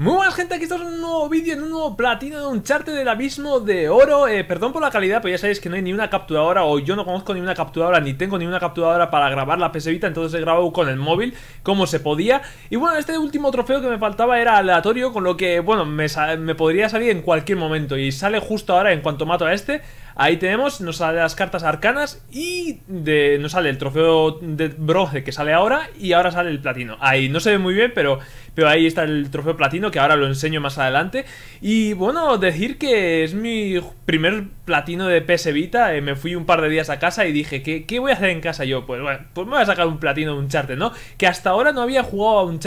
Muy buenas gente, aquí estamos en un nuevo vídeo, en un nuevo platino de un charte del abismo de oro eh, Perdón por la calidad, pero ya sabéis que no hay ni una capturadora o yo no conozco ni una capturadora Ni tengo ni una capturadora para grabar la Vita entonces he grabado con el móvil como se podía Y bueno, este último trofeo que me faltaba era aleatorio Con lo que, bueno, me, me podría salir en cualquier momento Y sale justo ahora en cuanto mato a este Ahí tenemos, nos sale las cartas arcanas y de, nos sale el trofeo de bronce que sale ahora y ahora sale el platino. Ahí no se ve muy bien, pero, pero ahí está el trofeo platino que ahora lo enseño más adelante. Y bueno, decir que es mi primer platino de PS Vita. Eh, me fui un par de días a casa y dije, ¿qué, ¿qué, voy a hacer en casa yo? Pues bueno, pues me voy a sacar un platino de Uncharted, ¿no? Que hasta ahora no había jugado a un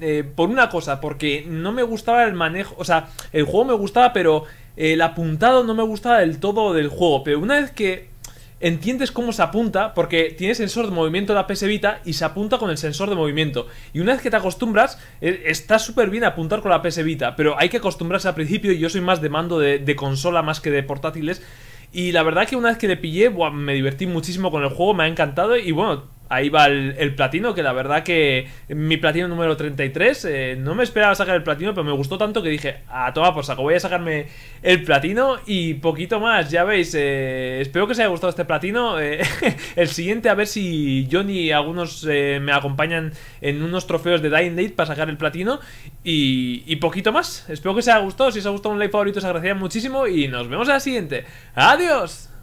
eh, por una cosa, porque no me gustaba el manejo, o sea, el juego me gustaba, pero el apuntado no me gusta del todo del juego, pero una vez que entiendes cómo se apunta, porque tiene sensor de movimiento la PS Vita y se apunta con el sensor de movimiento. Y una vez que te acostumbras, e, está súper bien apuntar con la PS Vita, pero hay que acostumbrarse al principio yo soy más de mando de, consola más que de portátiles. Y la verdad que una vez que le pillé, me divertí muchísimo con el juego, me ha encantado y bueno, Ahí va el, platino, que la verdad que mi platino número 33, eh, no me esperaba sacar el platino, pero me gustó tanto que dije, a ah, toma por pues saco, voy a sacarme el platino y poquito más, ya veis, eh, espero que os haya gustado este platino, eh, el siguiente a ver si Johnny y algunos me acompañan en unos trofeos de Dying Date para sacar el platino y, poquito más, espero que os haya gustado, si os ha gustado un like favorito os agradecería muchísimo y nos vemos en la siguiente, adiós.